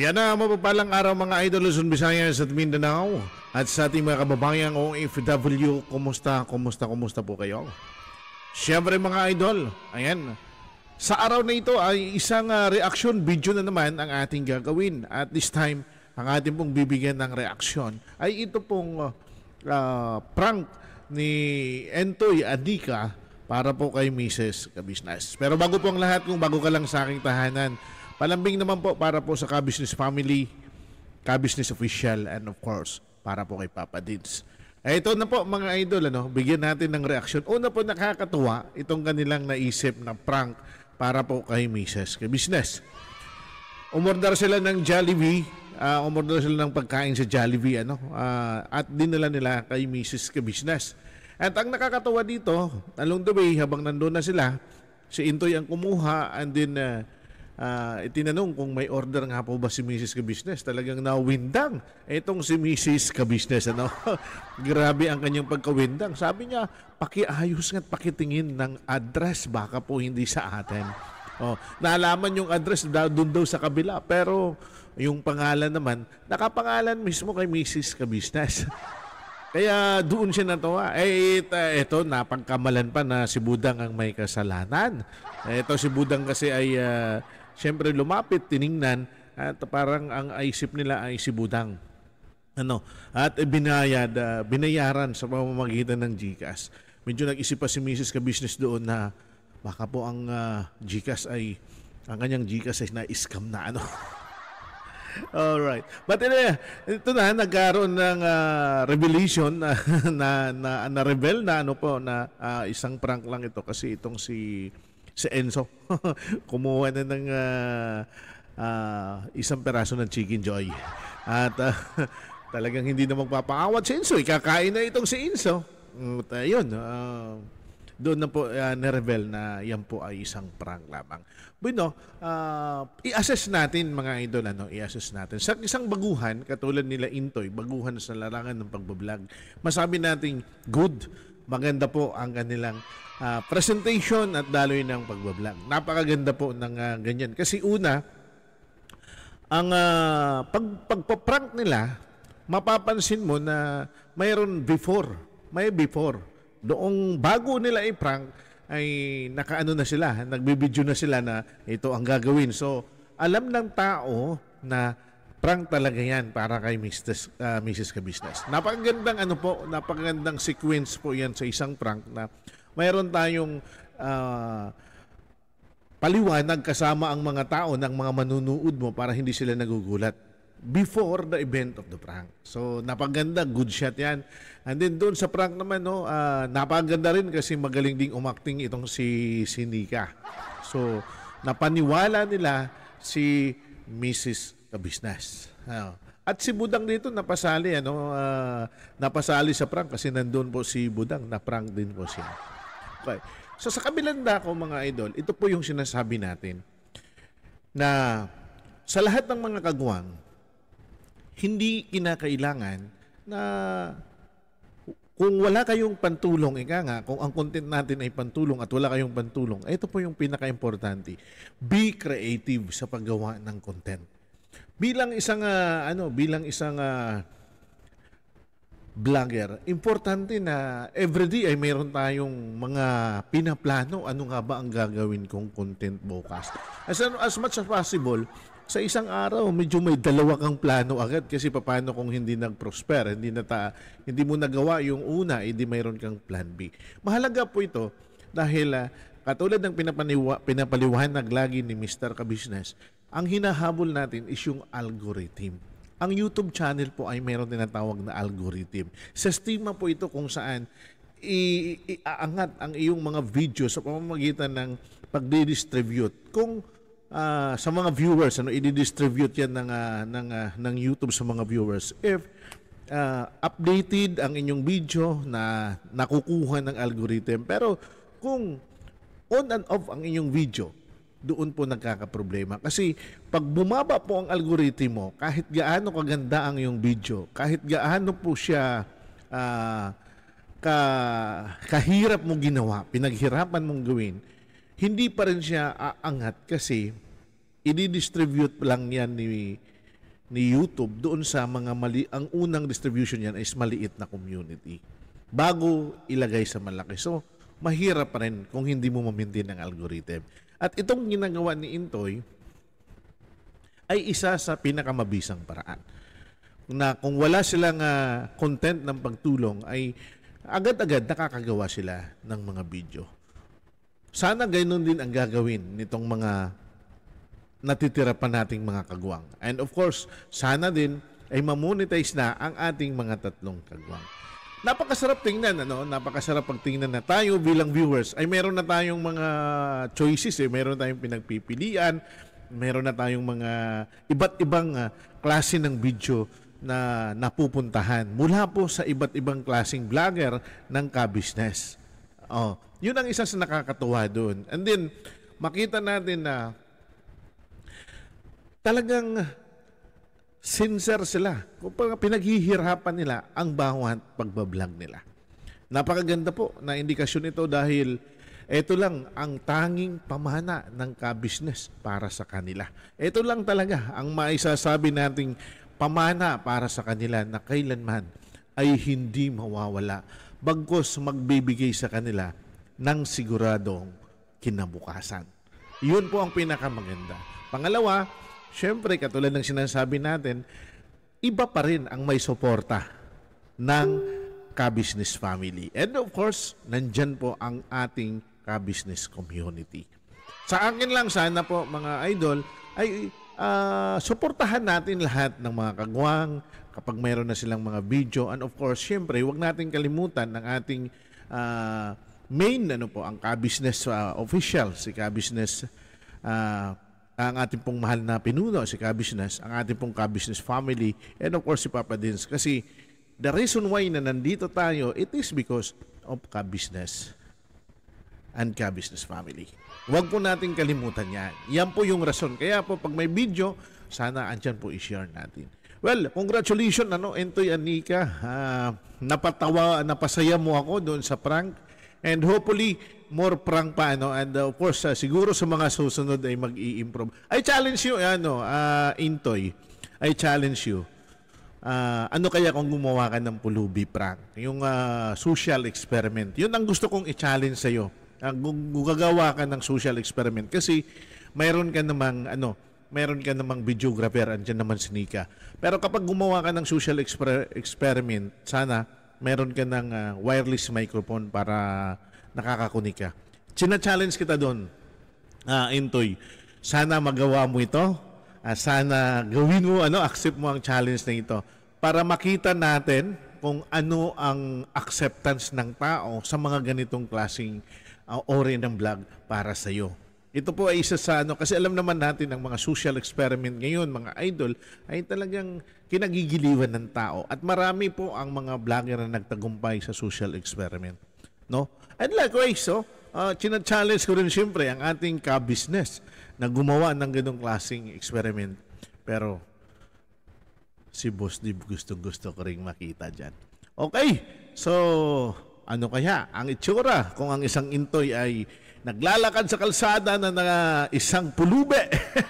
Yan na, mapapalang araw mga idol Luzon, Visayas at Mindanao at sa ating mga kababayang OFW, kumusta, kumusta, kumusta po kayo? Siyempre mga idol, ayan, sa araw na ito ay isang uh, ah, reaction video na naman ang ating gagawin. At this time, ang ating pong bibigyan ng reaction ay ito pong uh, prank ni Entoy Adika para po kay Mrs. Kabisnas. Pero bago po ang lahat, kung bago ka lang sa aking tahanan, Malambing naman po para po sa ka Family, ka Official, and of course, para po kay Papa Dins. Eh, ito na po mga idol, ano, bigyan natin ng reaksyon. Una po nakakatuwa itong kanilang naisip na prank para po kay Mrs. Kay Business. Umorder sila ng Jollibee, uh, ah, umorder sila ng pagkain sa Jollibee, ano, uh, at dinala nila kay Mrs. Kay At ang nakakatuwa dito, along the way, habang nandoon na sila, si Intoy ang kumuha and then uh, uh, itinanong kung may order nga po ba si Mrs. Kabisnes. Talagang nawindang itong si Mrs. Kabisnes. Ano? Grabe ang kanyang pagkawindang. Sabi niya, pakiayos nga't pakitingin ng address. Baka po hindi sa atin. Oh, naalaman yung address doon daw sa kabila. Pero yung pangalan naman, nakapangalan mismo kay Mrs. Kabisnes. Kaya doon siya natuwa. Eh, ito, ito, napagkamalan pa na si Budang ang may kasalanan. Ito, si Budang kasi ay uh, Siyempre lumapit, tiningnan at parang ang isip nila ay si Budang. Ano? At binayad, uh, binayaran sa pamamagitan ng GCash. Medyo nag-isip pa si Mrs. Ka-Business doon na baka po ang uh, GCash ay ang kanyang GCash ay na-scam na ano. All right. But anyway, ito na nagkaroon ng uh, revelation na, na na na reveal na ano po na uh, isang prank lang ito kasi itong si si Enzo. Kumuha na ng uh, uh, isang peraso ng chicken joy. At uh, talagang hindi na magpapaawat si Enzo. Ikakain na itong si Enzo. At uh, yun, uh, doon na po uh, na reveal na yan po ay isang prank lamang. Bueno, uh, i-assess natin mga idol, ano, i-assess natin. Sa isang baguhan, katulad nila Intoy, baguhan sa larangan ng pagbablog, masabi natin good, maganda po ang kanilang uh, presentation at daloy ng pagbablog. Napakaganda po ng uh, ganyan. Kasi una, ang uh, pag, pagpaprank nila, mapapansin mo na mayroon before. May before. Doong bago nila i-prank, ay nakaano na sila, nagbibideo na sila na ito ang gagawin. So, alam ng tao na prank talaga yan para kay Mrs. Uh, Mrs. Kabisnes. Napakagandang ano po, napakagandang sequence po yan sa isang prank na mayroon tayong uh, paliwanag kasama ang mga tao ng mga manunood mo para hindi sila nagugulat before the event of the prank. So, napaganda. Good shot yan. And then, doon sa prank naman, no, uh, napaganda rin kasi magaling ding umakting itong si, Sinika. So, napaniwala nila si Mrs. The Business. Uh, at si Budang dito napasali, ano, uh, napasali sa prank kasi nandoon po si Budang, na-prank din po siya. Okay. So sa kabilang dako mga idol, ito po yung sinasabi natin na sa lahat ng mga kagawang, hindi kinakailangan na kung wala kayong pantulong, ika nga, kung ang content natin ay pantulong at wala kayong pantulong, ito po yung pinaka-importante. Be creative sa paggawa ng content. Bilang isang uh, ano, bilang isang uh, vlogger, importante na everyday ay mayroon tayong mga pinaplano. Ano nga ba ang gagawin kong content bukas? As, ano, as much as possible, sa isang araw medyo may dalawa kang plano agad kasi paano kung hindi nag-prosper, hindi na ta, hindi mo nagawa yung una, hindi mayroon kang plan B. Mahalaga po ito dahil uh, katulad ng pinapaniwa, pinapaliwanag lagi ni Mr. Kabusiness, ang hinahabol natin is yung algorithm ang YouTube channel po ay meron tinatawag na algorithm. Sistema po ito kung saan iaangat ang iyong mga video sa pamamagitan ng pagdi-distribute. Kung uh, sa mga viewers, ano, i-distribute yan ng, uh, ng, uh, ng YouTube sa mga viewers. If uh, updated ang inyong video na nakukuha ng algorithm, pero kung on and off ang inyong video, doon po nagkakaproblema. Kasi pag bumaba po ang algoritmo, kahit gaano kaganda ang yung video, kahit gaano po siya uh, ka, kahirap mo ginawa, pinaghirapan mong gawin, hindi pa rin siya aangat kasi i-distribute lang yan ni ni YouTube doon sa mga mali ang unang distribution niyan ay maliit na community bago ilagay sa malaki. So mahirap pa rin kung hindi mo ma ang algorithm. At itong ginagawa ni Intoy ay isa sa pinakamabisang paraan na kung wala silang uh, content ng pagtulong ay agad-agad nakakagawa sila ng mga video. Sana ganoon din ang gagawin nitong mga natitira pa nating mga kagwang. And of course, sana din ay mamonetize na ang ating mga tatlong kagwang napakasarap tingnan ano napakasarap pagtingnan na tayo bilang viewers ay meron na tayong mga choices eh meron tayong pinagpipilian meron na tayong mga iba't ibang uh, klase ng video na napupuntahan mula po sa iba't ibang klasing vlogger ng ka-business. Oh, yun ang isa sa nakakatuwa doon. And then makita natin na talagang sincere sila. Kung pinaghihirapan nila ang bawat pagbablog nila. Napakaganda po na indikasyon ito dahil ito lang ang tanging pamana ng ka-business para sa kanila. Ito lang talaga ang maisasabi nating pamana para sa kanila na kailanman ay hindi mawawala bagkos magbibigay sa kanila ng siguradong kinabukasan. Iyon po ang pinakamaganda. Pangalawa, Siyempre, katulad ng sinasabi natin, iba pa rin ang may suporta ng ka-business family. And of course, nandyan po ang ating ka-business community. Sa akin lang sana po mga idol ay uh, suportahan natin lahat ng mga kagwang kapag mayroon na silang mga video and of course syempre huwag natin kalimutan ng ating uh, main ano po ang ka-business uh, official si ka-business uh, ang ating pong mahal na pinuno, si Kabisnes, ang ating pong Kabisnes family, and of course si Papa Dins. Kasi the reason why na nandito tayo, it is because of Kabisnes and Kabisnes family. Huwag po natin kalimutan yan. Yan po yung rason. Kaya po pag may video, sana andyan po i-share natin. Well, congratulations ano, Entoy Anika. Uh, napatawa, napasaya mo ako doon sa prank. And hopefully, more prank pa ano and uh, of course uh, siguro sa mga susunod ay mag-i-improve. I challenge you ano uh, Intoy. I challenge you. Uh, ano kaya kung gumawa ka ng pulubi prank? Yung uh, social experiment. Yun ang gusto kong i-challenge sa iyo. Uh, gagawa ka ng social experiment kasi mayroon ka namang ano, mayroon ka namang videographer, andyan naman si Nika. Pero kapag gumawa ka ng social exper- experiment, sana mayroon ka ng uh, wireless microphone para nakakakunik ka. China-challenge kita doon, uh, Intoy. Sana magawa mo ito. Uh, sana gawin mo, ano, accept mo ang challenge na ito para makita natin kung ano ang acceptance ng tao sa mga ganitong klasing uh, ah, ori ng vlog para sa iyo. Ito po ay isa sa ano, kasi alam naman natin ang mga social experiment ngayon, mga idol, ay talagang kinagigiliwan ng tao. At marami po ang mga vlogger na nagtagumpay sa social experiment. No? And likewise, so, uh, ah, challenge ko rin siyempre ang ating ka-business na gumawa ng ganong klaseng experiment. Pero si Boss Dib gustong gusto ko rin makita dyan. Okay, so ano kaya ang itsura kung ang isang intoy ay naglalakad sa kalsada na, na isang pulube?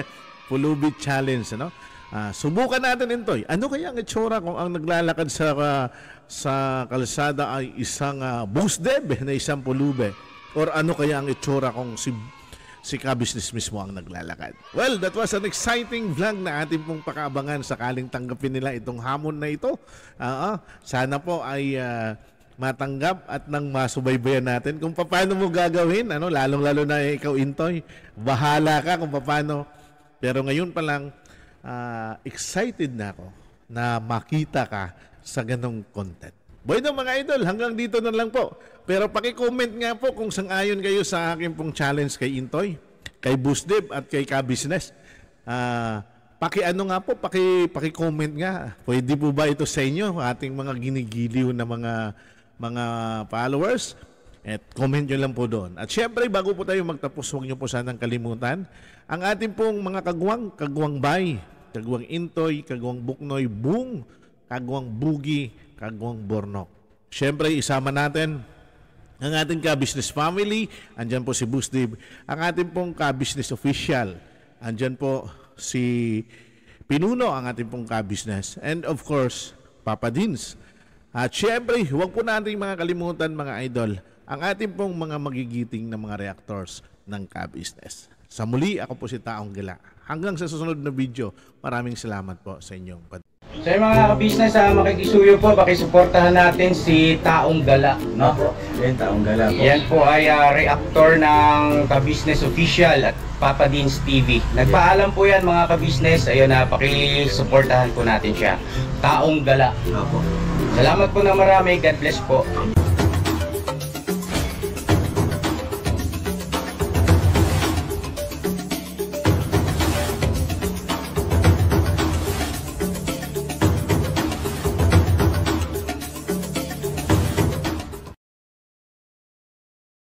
pulubi challenge, ano? Uh, subukan natin ito. Ano kaya ang itsura kung ang naglalakad sa uh, sa kalsada ay isang uh, ah, busdebe na isang pulube? Or ano kaya ang itsura kung si si ka-business mismo ang naglalakad. Well, that was an exciting vlog na ating pong pakaabangan sakaling tanggapin nila itong hamon na ito. Uh, uh, sana po ay uh, matanggap at nang masubaybayan natin kung paano mo gagawin. Ano, lalong-lalo na ikaw, Intoy, bahala ka kung paano. Pero ngayon pa lang, uh, excited na ako na makita ka sa ganong content. Bueno mga idol, hanggang dito na lang po. Pero paki-comment nga po kung sang-ayon kayo sa akin pong challenge kay Intoy, kay Boostdev at kay Kabusiness. Uh, ah, paki-ano nga po, paki, paki-comment nga. Pwede po ba ito sa inyo, ating mga ginigiliw na mga mga followers? At comment nyo lang po doon. At syempre, bago po tayo magtapos, huwag nyo po sanang kalimutan ang ating pong mga kagwang, kagwang bay, kagwang intoy, kagwang buknoy, bung, kagwang bugi, kagwang bornok. Syempre, isama natin ang ating ka-business family, andyan po si Boostib. Ang ating pong ka-business official, andyan po si Pinuno, ang ating pong ka-business. And of course, Papa Dins. At syempre, huwag po natin mga kalimutan mga idol, ang ating pong mga magigiting na mga reactors ng ka-business. Sa muli, ako po si Taong Gala. Hanggang sa susunod na video, maraming salamat po sa inyong pag- So yung mga kabisnes business ah, makikisuyo po, pakisuportahan natin si Taong Gala. No? Yan, taong gala po. Yan po ay ah, reactor ng ka official at Papa Deans TV. Nagpaalam po yan mga kabisnes. business ayun na, ah, pakisuportahan po natin siya. Taong Gala. Opo. Salamat po na marami, God bless po.